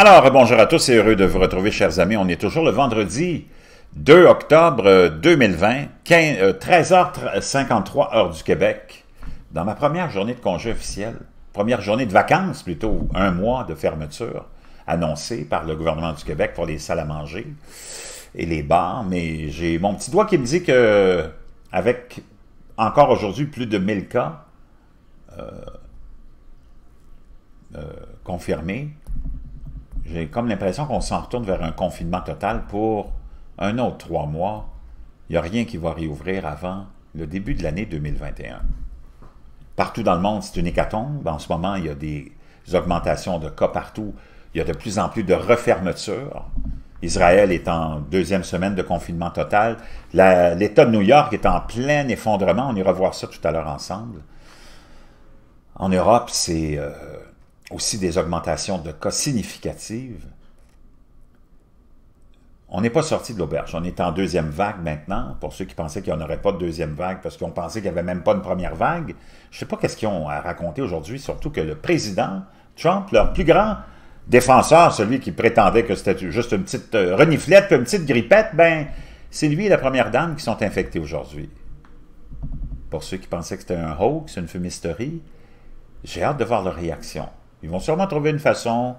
Alors, bonjour à tous et heureux de vous retrouver, chers amis. On est toujours le vendredi 2 octobre 2020, 15, 13h53 heure du Québec, dans ma première journée de congé officiel, première journée de vacances plutôt, un mois de fermeture annoncée par le gouvernement du Québec pour les salles à manger et les bars, mais j'ai mon petit doigt qui me dit que avec encore aujourd'hui plus de 1000 cas euh, euh, confirmés, j'ai comme l'impression qu'on s'en retourne vers un confinement total pour un autre trois mois. Il n'y a rien qui va réouvrir avant le début de l'année 2021. Partout dans le monde, c'est une hécatombe. En ce moment, il y a des augmentations de cas partout. Il y a de plus en plus de refermetures. Israël est en deuxième semaine de confinement total. L'État de New York est en plein effondrement. On ira voir ça tout à l'heure ensemble. En Europe, c'est euh, aussi des augmentations de cas significatives, on n'est pas sorti de l'auberge. On est en deuxième vague maintenant. Pour ceux qui pensaient qu'il n'y en aurait pas de deuxième vague parce qu'on pensait qu'il n'y avait même pas de première vague, je ne sais pas qu'est-ce qu'ils ont à raconter aujourd'hui, surtout que le président Trump, leur plus grand défenseur, celui qui prétendait que c'était juste une petite euh, reniflette, une petite grippette, ben c'est lui et la première dame qui sont infectés aujourd'hui. Pour ceux qui pensaient que c'était un hoax, une fumisterie, j'ai hâte de voir leur réaction. Ils vont sûrement trouver une façon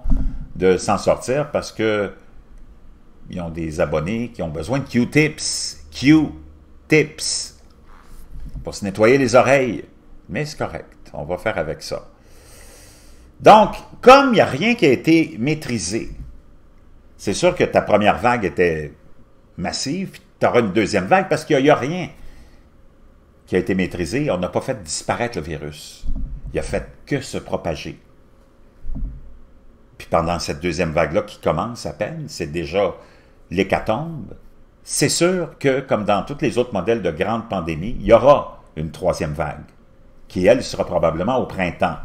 de s'en sortir parce que ils ont des abonnés qui ont besoin de Q-tips. Q-tips. Pour se nettoyer les oreilles. Mais c'est correct. On va faire avec ça. Donc, comme il n'y a rien qui a été maîtrisé, c'est sûr que ta première vague était massive, tu auras une deuxième vague parce qu'il n'y a, a, rien qui a été maîtrisé. On n'a pas fait disparaître le virus. Il a fait que se propager. Puis pendant cette deuxième vague-là qui commence à peine, c'est déjà l'hécatombe. C'est sûr que, comme dans tous les autres modèles de grande pandémie, il y aura une troisième vague, qui, elle, sera probablement au printemps.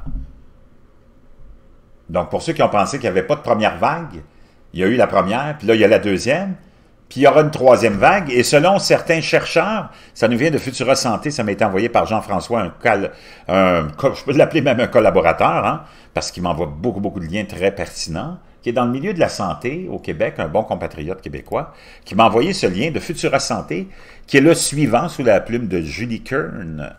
Donc, pour ceux qui ont pensé qu'il n'y avait pas de première vague, il y a eu la première, puis là, il y a la deuxième. Il y aura une troisième vague. Et selon certains chercheurs, ça nous vient de Futura Santé, ça m'a été envoyé par Jean-François, un, je peux l'appeler même un collaborateur, hein, parce qu'il m'envoie beaucoup, beaucoup de liens très pertinents, qui est dans le milieu de la santé au Québec, un bon compatriote québécois, qui m'a envoyé ce lien de Futura Santé, qui est le suivant sous la plume de Julie Kern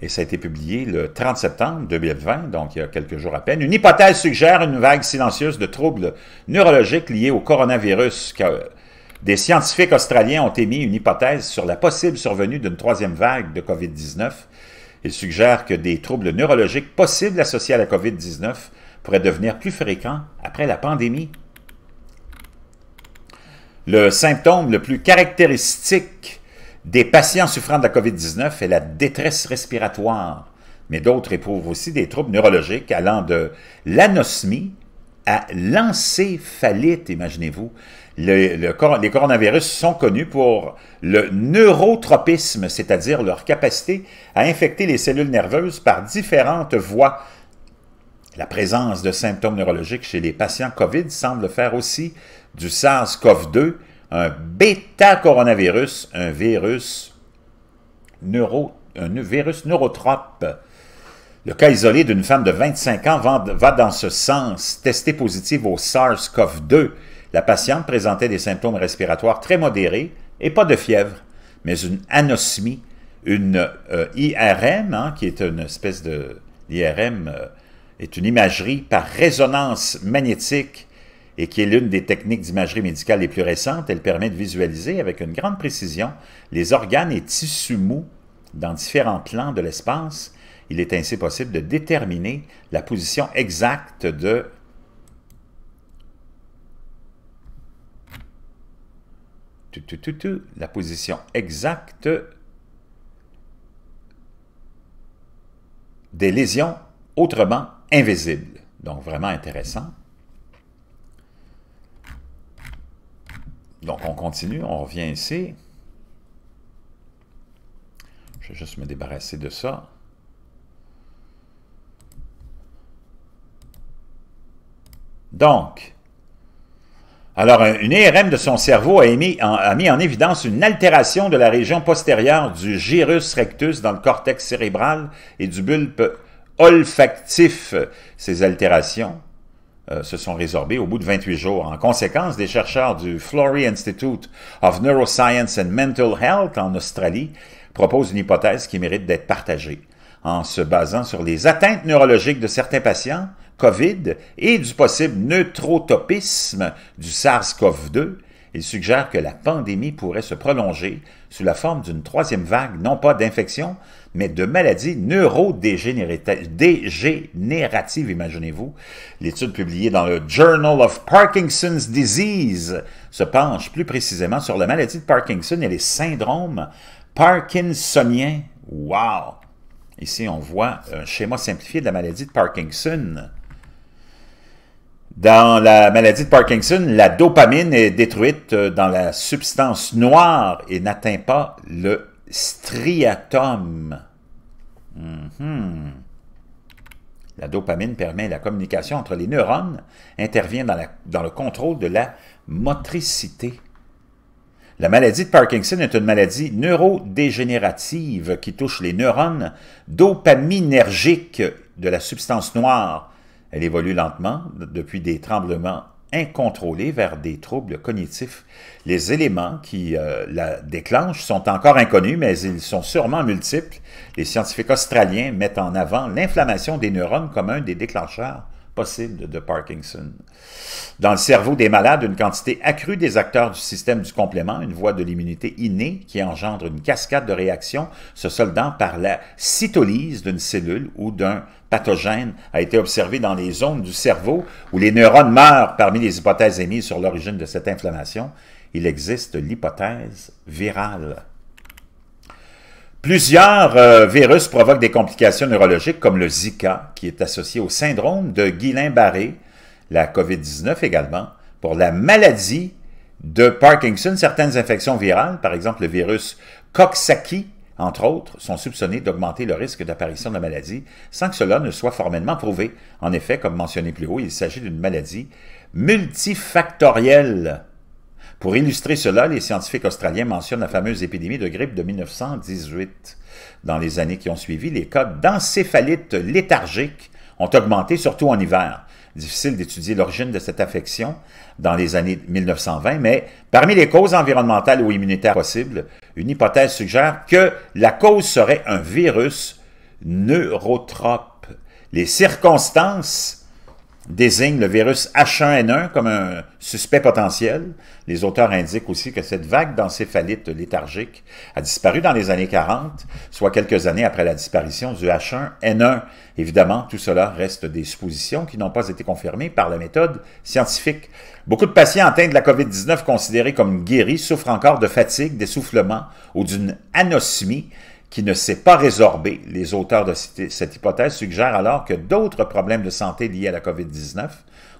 et ça a été publié le 30 septembre 2020, donc il y a quelques jours à peine, une hypothèse suggère une vague silencieuse de troubles neurologiques liés au coronavirus. Des scientifiques australiens ont émis une hypothèse sur la possible survenue d'une troisième vague de COVID-19. Ils suggèrent que des troubles neurologiques possibles associés à la COVID-19 pourraient devenir plus fréquents après la pandémie. Le symptôme le plus caractéristique des patients souffrant de la COVID-19 et la détresse respiratoire, mais d'autres éprouvent aussi des troubles neurologiques allant de l'anosmie à l'encéphalite, imaginez-vous. les coronavirus sont connus pour le neurotropisme, c'est-à-dire leur capacité à infecter les cellules nerveuses par différentes voies. La présence de symptômes neurologiques chez les patients COVID semble faire aussi du SARS-CoV-2 un bêta-coronavirus, un virus neuro, un virus neurotrope. Le cas isolé d'une femme de 25 ans va dans ce sens, testée positive au SARS-CoV-2. La patiente présentait des symptômes respiratoires très modérés et pas de fièvre, mais une anosmie, une euh, IRM, hein, qui est une espèce de... L'IRM euh, est une imagerie par résonance magnétique et qui est l'une des techniques d'imagerie médicale les plus récentes. Elle permet de visualiser avec une grande précision les organes et tissus mous dans différents plans de l'espace. Il est ainsi possible de déterminer la position exacte de la position exacte des lésions autrement invisibles. Donc vraiment intéressant. Donc, on continue, on revient ici. Je vais juste me débarrasser de ça. Donc, alors une IRM de son cerveau a, a, mis en évidence une altération de la région postérieure du gyrus rectus dans le cortex cérébral et du bulbe olfactif. Ces altérations euh, se sont résorbés au bout de 28 jours. En conséquence, des chercheurs du Florey Institute of Neuroscience and Mental Health en Australie proposent une hypothèse qui mérite d'être partagée. En se basant sur les atteintes neurologiques de certains patients, COVID et du possible neutrotopisme du SARS-CoV-2, il suggère que la pandémie pourrait se prolonger sous la forme d'une troisième vague, non pas d'infection, mais de maladies neurodégénératives, imaginez-vous. L'étude publiée dans le Journal of Parkinson's Disease se penche plus précisément sur la maladie de Parkinson et les syndromes parkinsoniens. Wow! Ici, on voit un schéma simplifié de la maladie de Parkinson. Dans la maladie de Parkinson, la dopamine est détruite euh, dans la substance noire et n'atteint pas le striatum. Mm-hmm. La dopamine permet la communication entre les neurones, intervient dans le contrôle de la motricité. La maladie de Parkinson est une maladie neurodégénérative qui touche les neurones dopaminergiques de la substance noire elle évolue lentement depuis des tremblements incontrôlés vers des troubles cognitifs. Les éléments qui euh, la déclenchent sont encore inconnus, mais ils sont sûrement multiples. Les scientifiques australiens mettent en avant l'inflammation des neurones comme un des déclencheurs possible de Parkinson. Dans le cerveau des malades, une quantité accrue des acteurs du système du complément, une voie de l'immunité innée qui engendre une cascade de réactions se soldant par la cytolyse d'une cellule ou d'un pathogène a été observée dans les zones du cerveau où les neurones meurent parmi les hypothèses émises sur l'origine de cette inflammation. Il existe l'hypothèse virale. Plusieurs euh, virus provoquent des complications neurologiques comme le Zika, qui est associé au syndrome de Guillain-Barré, la COVID-19 également, pour la maladie de Parkinson, certaines infections virales, par exemple le virus Coxsackie, entre autres, sont soupçonnées d'augmenter le risque d'apparition de la maladie sans que cela ne soit formellement prouvé. En effet, comme mentionné plus haut, il s'agit d'une maladie multifactorielle. Pour illustrer cela, les scientifiques australiens mentionnent la fameuse épidémie de grippe de 1918. Dans les années qui ont suivi, les cas d'encéphalite léthargique ont augmenté, surtout en hiver. Difficile d'étudier l'origine de cette affection dans les années 1920, mais parmi les causes environnementales ou immunitaires possibles, une hypothèse suggère que la cause serait un virus neurotrope. Les circonstances désigne le virus H1N1 comme un suspect potentiel. Les auteurs indiquent aussi que cette vague d'encéphalite léthargique a disparu dans les années 40, soit quelques années après la disparition du H1N1. Évidemment, tout cela reste des suppositions qui n'ont pas été confirmées par la méthode scientifique. Beaucoup de patients atteints de la COVID-19 considérés comme guéris souffrent encore de fatigue, d'essoufflement ou d'une anosmie qui ne s'est pas résorbé. Les auteurs de cette hypothèse suggèrent alors que d'autres problèmes de santé liés à la COVID-19,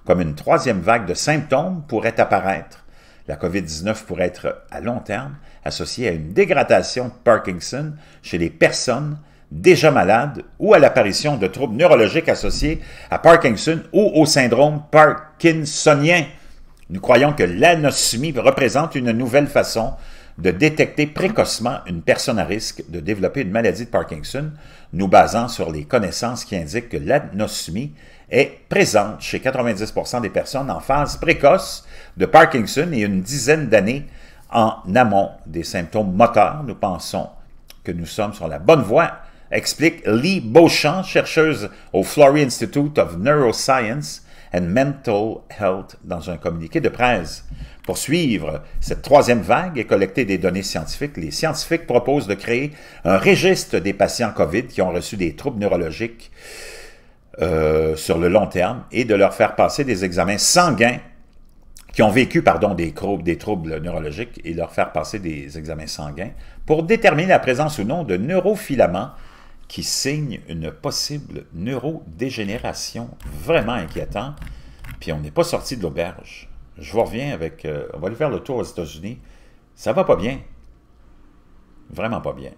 comme une troisième vague de symptômes, pourraient apparaître. La COVID-19 pourrait être, à long terme, associée à une dégradation de Parkinson chez les personnes déjà malades ou à l'apparition de troubles neurologiques associés à Parkinson ou au syndrome parkinsonien. Nous croyons que l'anosmie représente une nouvelle façon de détecter précocement une personne à risque de développer une maladie de Parkinson, nous basant sur les connaissances qui indiquent que l'anosmie est présente chez 90% des personnes en phase précoce de Parkinson et une dizaine d'années en amont des symptômes moteurs. Nous pensons que nous sommes sur la bonne voie, explique Lee Beauchamp, chercheuse au Flory Institute of Neuroscience and Mental Health dans un communiqué de presse. Pour suivre cette troisième vague et collecter des données scientifiques, les scientifiques proposent de créer un registre des patients COVID qui ont reçu des troubles neurologiques euh, sur le long terme et de leur faire passer des examens sanguins qui ont vécu pardon, des, des troubles neurologiques et leur faire passer des examens sanguins pour déterminer la présence ou non de neurofilaments qui signe une possible neurodégénération vraiment inquiétante. Puis on n'est pas sorti de l'auberge. Je vous reviens avec... Euh, on va aller faire le tour aux États-Unis. Ça va pas bien. Vraiment pas bien.